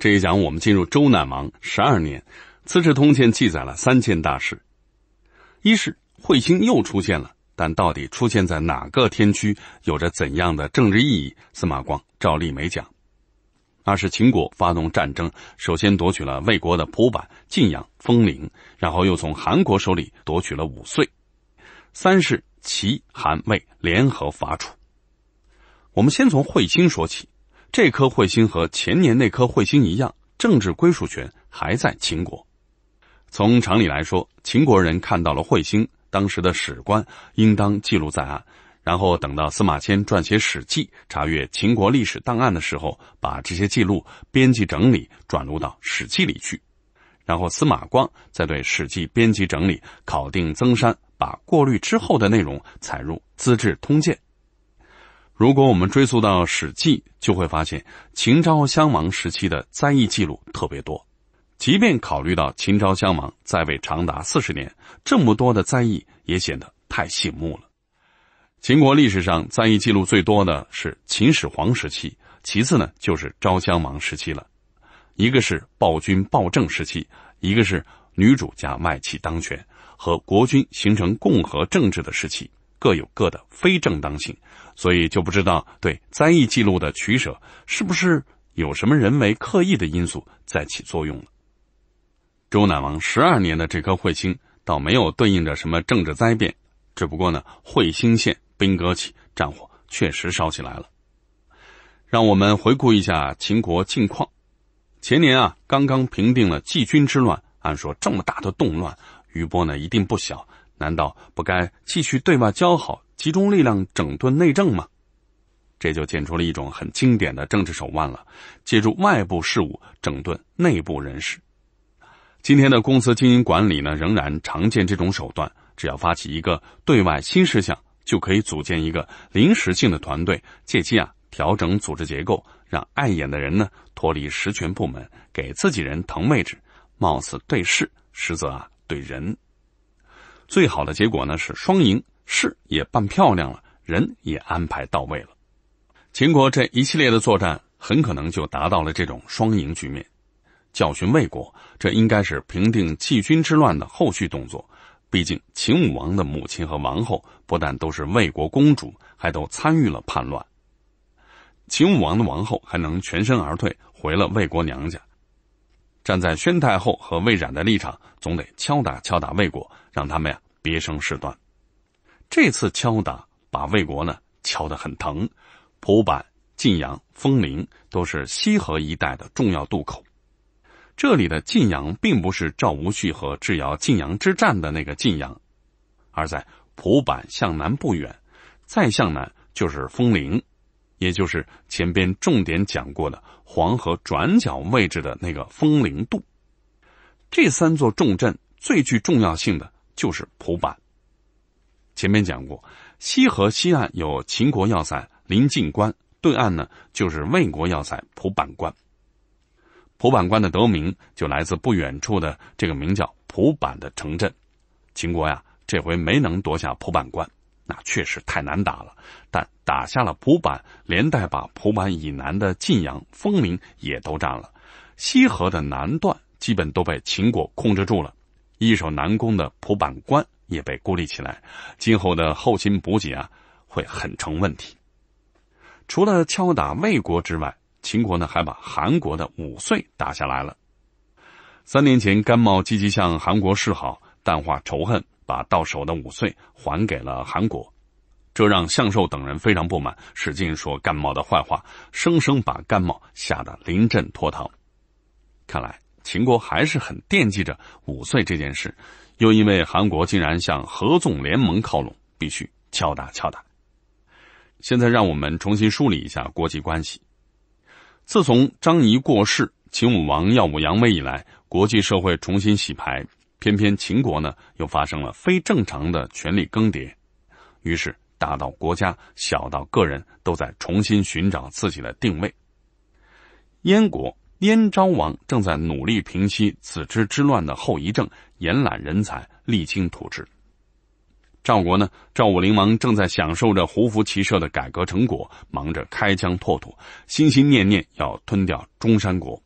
这一讲我们进入周赧王十二年，《资治通鉴》记载了三件大事：一是彗星又出现了，但到底出现在哪个天区，有着怎样的政治意义？司马光、赵例梅讲；二是秦国发动战争，首先夺取了魏国的蒲坂、晋阳、丰陵，然后又从韩国手里夺取了五岁；三是齐、韩、魏联合伐楚。我们先从彗星说起。这颗彗星和前年那颗彗星一样，政治归属权还在秦国。从常理来说，秦国人看到了彗星，当时的史官应当记录在案，然后等到司马迁撰写《史记》，查阅秦国历史档案的时候，把这些记录编辑整理，转录到《史记》里去。然后司马光再对《史记》编辑整理，考定增删，把过滤之后的内容采入《资治通鉴》。如果我们追溯到《史记》，就会发现秦昭襄王时期的灾异记录特别多。即便考虑到秦昭襄王在位长达四十年，这么多的灾异也显得太醒目了。秦国历史上灾异记录最多的是秦始皇时期，其次呢就是昭襄王时期了。一个是暴君暴政时期，一个是女主家外戚当权和国君形成共和政治的时期。各有各的非正当性，所以就不知道对灾疫记录的取舍是不是有什么人为刻意的因素在起作用了。周赧王十二年的这颗彗星，倒没有对应着什么政治灾变，只不过呢，彗星现兵戈起，战火确实烧起来了。让我们回顾一下秦国近况：前年啊，刚刚平定了季军之乱，按说这么大的动乱，余波呢一定不小。难道不该继续对外交好，集中力量整顿内政吗？这就建出了一种很经典的政治手腕了：借助外部事务整顿内部人士。今天的公司经营管理呢，仍然常见这种手段。只要发起一个对外新事项，就可以组建一个临时性的团队，借机啊调整组织结构，让碍眼的人呢脱离实权部门，给自己人腾位置。貌似对事，实则啊对人。最好的结果呢是双赢，事也办漂亮了，人也安排到位了。秦国这一系列的作战很可能就达到了这种双赢局面。教训魏国，这应该是平定季军之乱的后续动作。毕竟秦武王的母亲和王后不但都是魏国公主，还都参与了叛乱。秦武王的王后还能全身而退，回了魏国娘家。站在宣太后和魏冉的立场，总得敲打敲打魏国，让他们呀别生事端。这次敲打把魏国呢敲得很疼。蒲坂、晋阳、风陵都是西河一带的重要渡口。这里的晋阳并不是赵无恤和智瑶晋阳之战的那个晋阳，而在蒲坂向南不远，再向南就是风陵。也就是前边重点讲过的黄河转角位置的那个风陵渡，这三座重镇最具重要性的就是蒲坂。前面讲过，西河西岸有秦国要塞临晋关，对岸呢就是魏国要塞蒲坂关。蒲坂关的得名就来自不远处的这个名叫蒲坂的城镇。秦国呀，这回没能夺下蒲坂关。那确实太难打了，但打下了蒲坂，连带把蒲坂以南的晋阳、丰宁也都占了。西河的南段基本都被秦国控制住了，易守难攻的蒲坂关也被孤立起来，今后的后勤补给啊会很成问题。除了敲打魏国之外，秦国呢还把韩国的武遂打下来了。三年前，甘茂积极向韩国示好，淡化仇恨。把到手的五岁还给了韩国，这让向寿等人非常不满。使劲说甘茂的坏话，生生把甘茂吓得临阵脱逃。看来秦国还是很惦记着五岁这件事，又因为韩国竟然向合纵联盟靠拢，必须敲打敲打。现在让我们重新梳理一下国际关系。自从张仪过世，秦武王耀武扬威以来，国际社会重新洗牌。偏偏秦国呢，又发生了非正常的权力更迭，于是大到国家，小到个人，都在重新寻找自己的定位。燕国燕昭王正在努力平息子之之乱的后遗症，延揽人才，励精图治。赵国呢，赵武灵王正在享受着胡服骑射的改革成果，忙着开疆拓土，心心念念要吞掉中山国，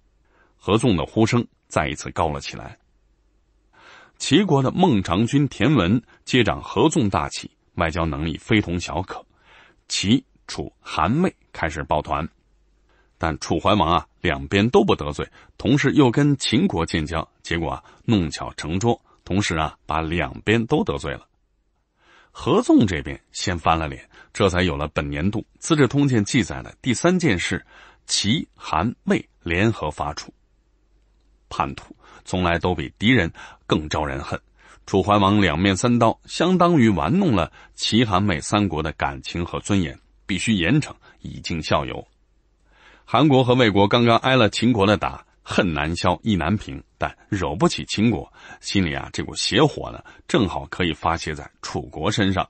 合纵的呼声再一次高了起来。齐国的孟尝君田文接掌合纵大旗，外交能力非同小可。齐、楚、韩、魏开始抱团，但楚怀王啊，两边都不得罪，同时又跟秦国建交，结果啊，弄巧成拙，同时啊，把两边都得罪了。合纵这边先翻了脸，这才有了本年度《资治通鉴》记载的第三件事：齐、韩、魏联合伐楚，叛徒。从来都比敌人更招人恨。楚怀王两面三刀，相当于玩弄了齐、韩、美三国的感情和尊严，必须严惩，以儆效尤。韩国和魏国刚刚挨了秦国的打，恨难消，意难平，但惹不起秦国，心里啊这股邪火呢，正好可以发泄在楚国身上。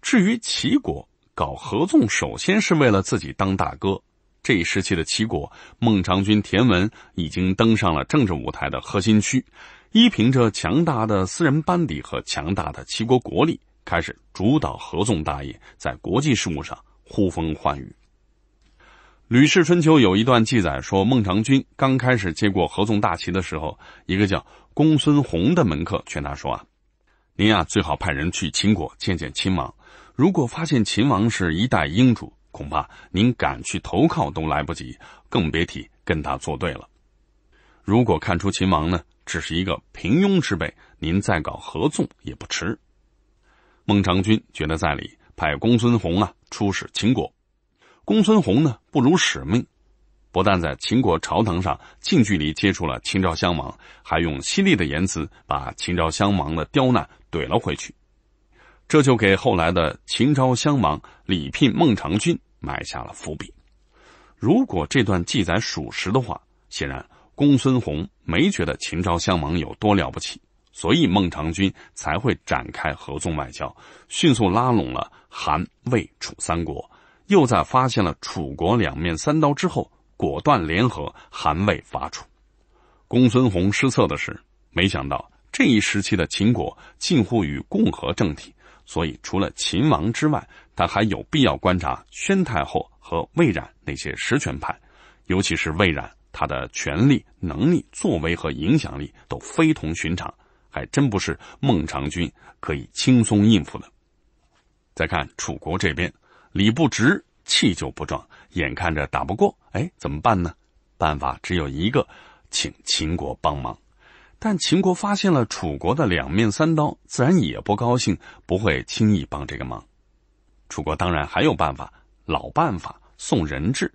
至于齐国搞合纵，首先是为了自己当大哥。这一时期的齐国，孟尝君田文已经登上了政治舞台的核心区，依凭着强大的私人班底和强大的齐国国力，开始主导合纵大业，在国际事务上呼风唤雨。《吕氏春秋》有一段记载说，孟尝君刚开始接过合纵大旗的时候，一个叫公孙弘的门客劝他说：“啊，您啊，最好派人去秦国见见秦王，如果发现秦王是一代英主。”恐怕您敢去投靠都来不及，更别提跟他作对了。如果看出秦王呢，只是一个平庸之辈，您再搞合纵也不迟。孟尝君觉得在理，派公孙弘啊出使秦国。公孙弘呢不辱使命，不但在秦国朝堂上近距离接触了秦昭襄王，还用犀利的言辞把秦昭襄王的刁难怼了回去。这就给后来的秦昭襄王礼聘孟尝君埋下了伏笔。如果这段记载属实的话，显然公孙弘没觉得秦昭襄王有多了不起，所以孟尝君才会展开合纵外交，迅速拉拢了韩、魏、楚三国。又在发现了楚国两面三刀之后，果断联合韩、魏伐楚。公孙弘失策的是，没想到这一时期的秦国近乎于共和政体。所以，除了秦王之外，他还有必要观察宣太后和魏冉那些实权派，尤其是魏冉，他的权力、能力、作为和影响力都非同寻常，还真不是孟尝君可以轻松应付的。再看楚国这边，理不直，气就不壮，眼看着打不过，哎，怎么办呢？办法只有一个，请秦国帮忙。但秦国发现了楚国的两面三刀，自然也不高兴，不会轻易帮这个忙。楚国当然还有办法，老办法送人质。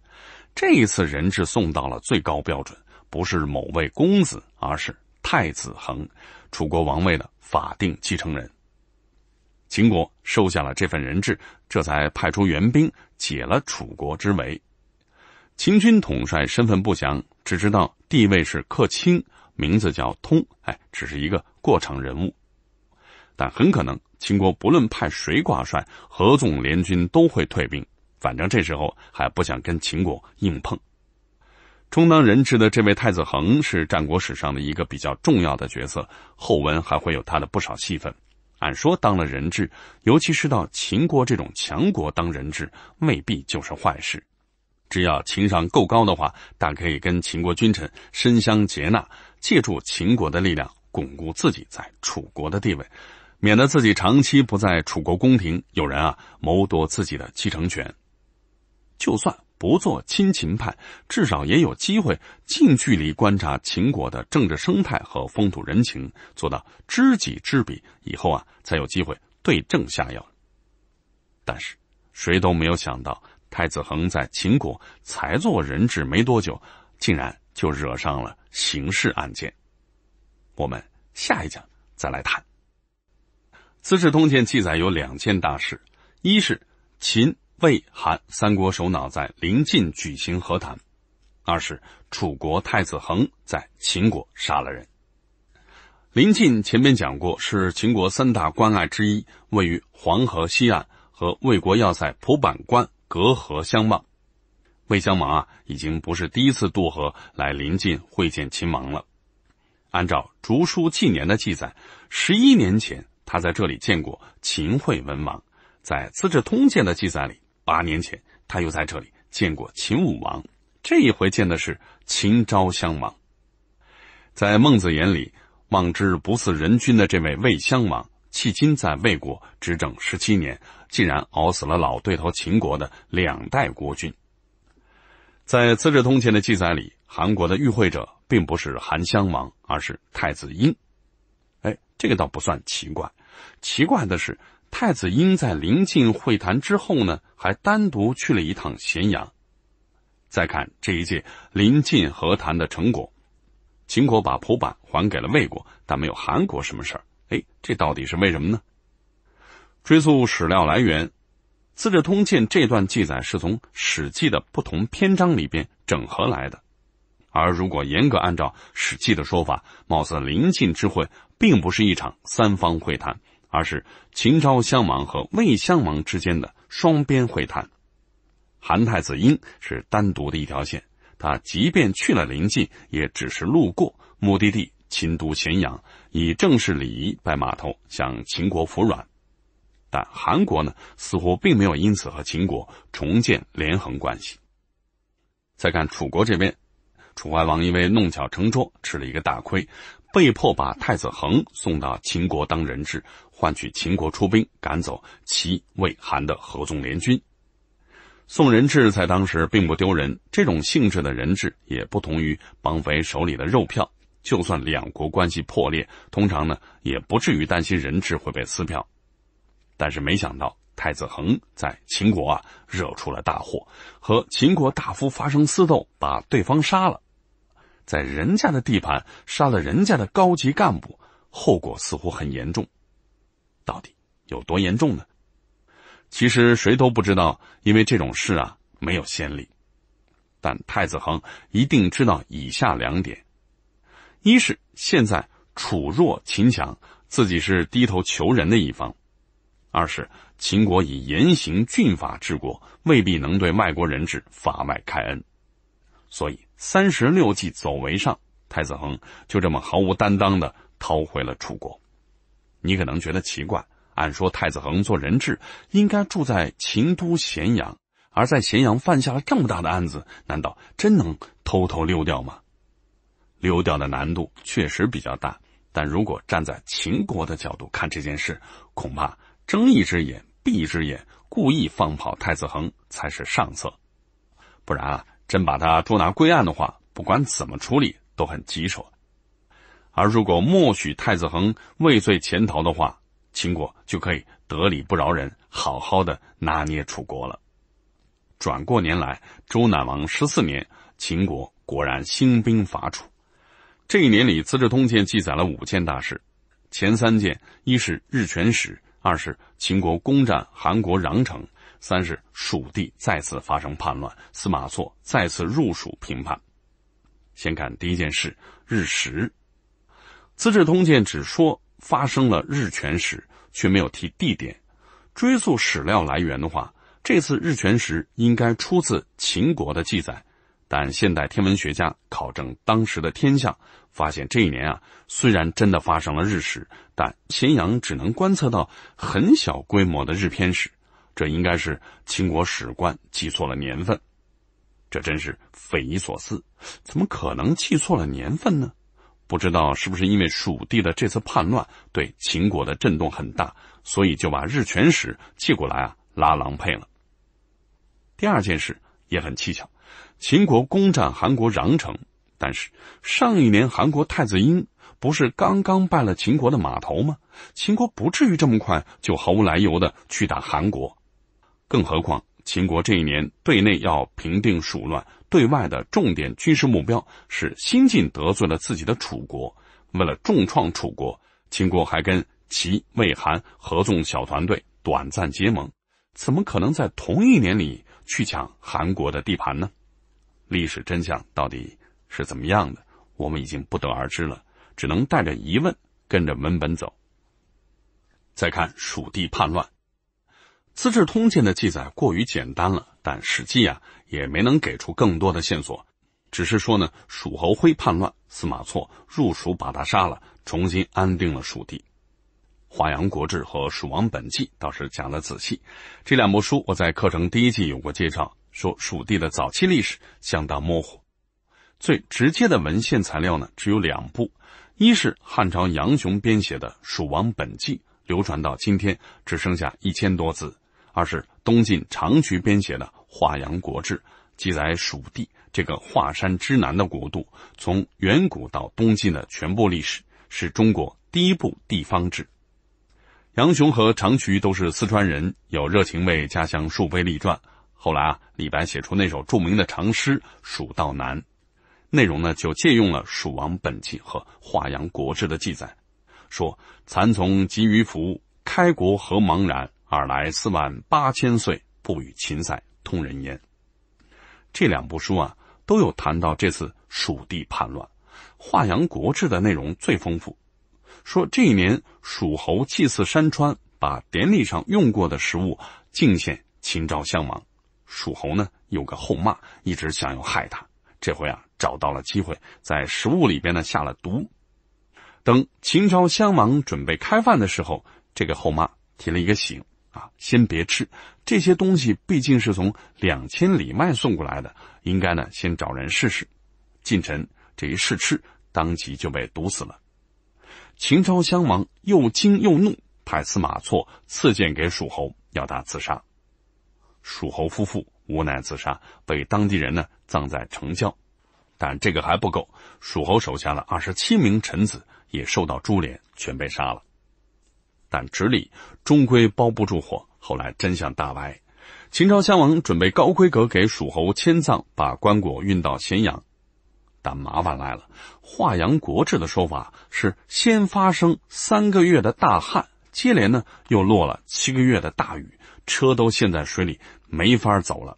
这一次人质送到了最高标准，不是某位公子，而是太子恒，楚国王位的法定继承人。秦国收下了这份人质，这才派出援兵解了楚国之围。秦军统帅身份不详，只知道地位是客卿。名字叫通，哎，只是一个过场人物，但很可能秦国不论派谁挂帅，合纵联军都会退兵。反正这时候还不想跟秦国硬碰。充当人质的这位太子恒是战国史上的一个比较重要的角色，后文还会有他的不少戏份。按说当了人质，尤其是到秦国这种强国当人质，未必就是坏事。只要情商够高的话，大可以跟秦国君臣深相接纳。借助秦国的力量巩固自己在楚国的地位，免得自己长期不在楚国宫廷，有人啊谋夺自己的继承权。就算不做亲秦派，至少也有机会近距离观察秦国的政治生态和风土人情，做到知己知彼，以后啊才有机会对症下药。但是，谁都没有想到，太子恒在秦国才做人质没多久，竟然就惹上了。刑事案件，我们下一讲再来谈。《资治通鉴》记载有两件大事：一是秦、魏、韩三国首脑在临晋举行和谈；二是楚国太子恒在秦国杀了人。临晋前面讲过，是秦国三大关隘之一，位于黄河西岸，和魏国要塞蒲坂关隔河相望。魏襄王啊，已经不是第一次渡河来临晋会见秦王了。按照《竹书纪年》的记载，十一年前他在这里见过秦惠文王；在《资治通鉴》的记载里，八年前他又在这里见过秦武王。这一回见的是秦昭襄王。在孟子眼里，望之不似人君的这位魏襄王，迄今在魏国执政十七年，竟然熬死了老对头秦国的两代国君。在《资治通鉴》的记载里，韩国的与会者并不是韩襄王，而是太子婴。哎，这个倒不算奇怪。奇怪的是，太子婴在临近会谈之后呢，还单独去了一趟咸阳。再看这一届临近和谈的成果，秦国把蒲坂还给了魏国，但没有韩国什么事儿。哎，这到底是为什么呢？追溯史料来源。《资治通鉴》这段记载是从《史记》的不同篇章里边整合来的，而如果严格按照《史记》的说法，貌似临晋之会并不是一场三方会谈，而是秦昭襄王和魏襄王之间的双边会谈。韩太子婴是单独的一条线，他即便去了临晋，也只是路过目的地秦都咸阳，以正式礼仪拜码头，向秦国服软。但韩国呢，似乎并没有因此和秦国重建连横关系。再看楚国这边，楚怀王因为弄巧成拙吃了一个大亏，被迫把太子恒送到秦国当人质，换取秦国出兵赶走齐、魏、韩的合纵联军。送人质在当时并不丢人，这种性质的人质也不同于绑匪手里的肉票，就算两国关系破裂，通常呢也不至于担心人质会被撕票。但是没想到，太子恒在秦国啊惹出了大祸，和秦国大夫发生私斗，把对方杀了，在人家的地盘杀了人家的高级干部，后果似乎很严重。到底有多严重呢？其实谁都不知道，因为这种事啊没有先例。但太子恒一定知道以下两点：一是现在楚弱秦强，自己是低头求人的一方。二是秦国以严刑峻法治国，未必能对外国人质法外开恩，所以三十六计走为上。太子恒就这么毫无担当的逃回了楚国。你可能觉得奇怪，按说太子恒做人质应该住在秦都咸阳，而在咸阳犯下了这么大的案子，难道真能偷偷溜掉吗？溜掉的难度确实比较大，但如果站在秦国的角度看这件事，恐怕。睁一只眼闭一只眼，故意放跑太子恒才是上策，不然啊，真把他捉拿归案的话，不管怎么处理都很棘手。而如果默许太子恒畏罪潜逃的话，秦国就可以得理不饶人，好好的拿捏楚国了。转过年来，周赧王十四年，秦国果然兴兵伐楚。这一年里，《资治通鉴》记载了五件大事，前三件一是日全食。二是秦国攻占韩国穰城，三是蜀地再次发生叛乱，司马错再次入蜀平叛。先看第一件事，日食，《资治通鉴》只说发生了日全食，却没有提地点。追溯史料来源的话，这次日全食应该出自秦国的记载。但现代天文学家考证当时的天象，发现这一年啊，虽然真的发生了日食，但咸阳只能观测到很小规模的日偏食，这应该是秦国史官记错了年份。这真是匪夷所思，怎么可能记错了年份呢？不知道是不是因为蜀地的这次叛乱对秦国的震动很大，所以就把日全食寄过来啊拉郎配了。第二件事也很蹊跷。秦国攻占韩国穰城，但是上一年韩国太子婴不是刚刚拜了秦国的码头吗？秦国不至于这么快就毫无来由的去打韩国。更何况秦国这一年对内要平定蜀乱，对外的重点军事目标是新晋得罪了自己的楚国。为了重创楚国，秦国还跟齐、魏、韩合纵小团队短暂结盟，怎么可能在同一年里去抢韩国的地盘呢？历史真相到底是怎么样的，我们已经不得而知了，只能带着疑问跟着文本走。再看蜀地叛乱，《资治通鉴》的记载过于简单了，但《史记》啊也没能给出更多的线索，只是说呢，蜀侯辉叛乱，司马错入蜀把他杀了，重新安定了蜀地。《华阳国志》和《蜀王本纪》倒是讲的仔细，这两部书我在课程第一季有过介绍。说蜀地的早期历史相当模糊，最直接的文献材料呢，只有两部：一是汉朝杨雄编写的《蜀王本纪》，流传到今天只剩下一千多字；二是东晋长渠编写的《华阳国志》，记载蜀地这个华山之南的国度从远古到东晋的全部历史，是中国第一部地方志。杨雄和长渠都是四川人，有热情为家乡树碑立传。后来啊，李白写出那首著名的长诗《蜀道难》，内容呢就借用了《蜀王本纪》和《华阳国志》的记载，说：“蚕丛及鱼凫，开国何茫然。尔来四万八千岁，不与秦塞通人烟。”这两部书啊，都有谈到这次蜀地叛乱，《华阳国志》的内容最丰富，说这一年蜀侯祭祀山川，把典礼上用过的食物敬献秦昭襄王。蜀侯呢有个后妈，一直想要害他。这回啊，找到了机会，在食物里边呢下了毒。等秦昭襄王准备开饭的时候，这个后妈提了一个醒：“啊，先别吃这些东西，毕竟是从两千里外送过来的，应该呢先找人试试。”晋臣这一试吃，当即就被毒死了。秦昭襄王又惊又怒，派司马错赐剑给蜀侯，要他自杀。蜀侯夫妇无奈自杀，被当地人呢葬在城郊。但这个还不够，蜀侯手下的二十七名臣子也受到株连，全被杀了。但纸里终归包不住火，后来真相大白。秦朝襄王准备高规格给蜀侯迁葬，把棺椁运到咸阳。但麻烦来了，《华阳国志》的说法是先发生三个月的大旱。接连呢，又落了七个月的大雨，车都陷在水里，没法走了。《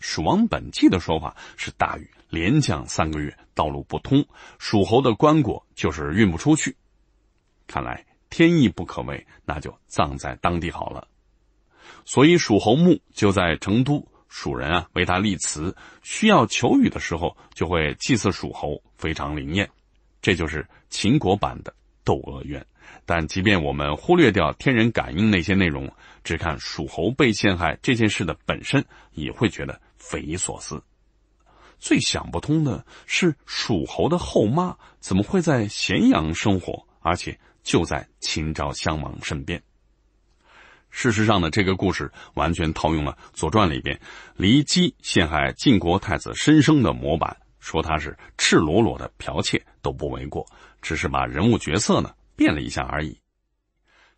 蜀王本纪》的说法是大雨连降三个月，道路不通，蜀侯的棺椁就是运不出去。看来天意不可违，那就葬在当地好了。所以蜀侯墓就在成都，蜀人啊为他立祠，需要求雨的时候就会祭祀蜀侯，非常灵验。这就是秦国版的。《窦娥冤》，但即便我们忽略掉天人感应那些内容，只看蜀侯被陷害这件事的本身，也会觉得匪夷所思。最想不通的是，蜀侯的后妈怎么会在咸阳生活，而且就在秦昭襄王身边？事实上呢，这个故事完全套用了《左传》里边骊姬陷害晋国太子申生的模板，说他是赤裸裸的剽窃都不为过。只是把人物角色呢变了一下而已。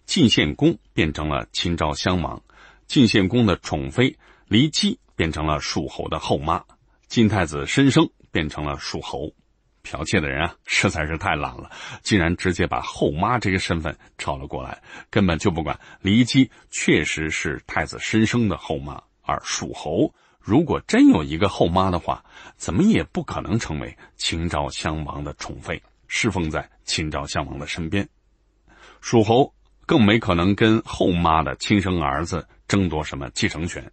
晋献公变成了秦昭襄王，晋献公的宠妃骊姬变成了蜀侯的后妈，晋太子申生变成了蜀侯。剽窃的人啊实在是太懒了，竟然直接把后妈这个身份抄了过来，根本就不管骊姬确实是太子申生的后妈，而蜀侯如果真有一个后妈的话，怎么也不可能成为秦昭襄王的宠妃。侍奉在秦昭襄王的身边，蜀侯更没可能跟后妈的亲生儿子争夺什么继承权，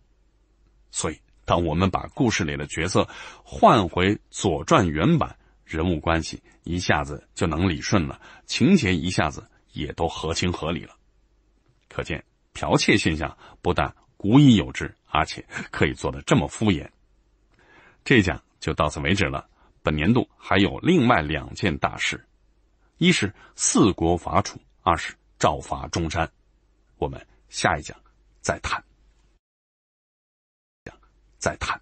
所以，当我们把故事里的角色换回《左传》原版，人物关系一下子就能理顺了，情节一下子也都合情合理了。可见，剽窃现象不但古已有之，而且可以做的这么敷衍。这一讲就到此为止了。本年度还有另外两件大事，一是四国伐楚，二是赵伐中山。我们下一讲再谈。再谈。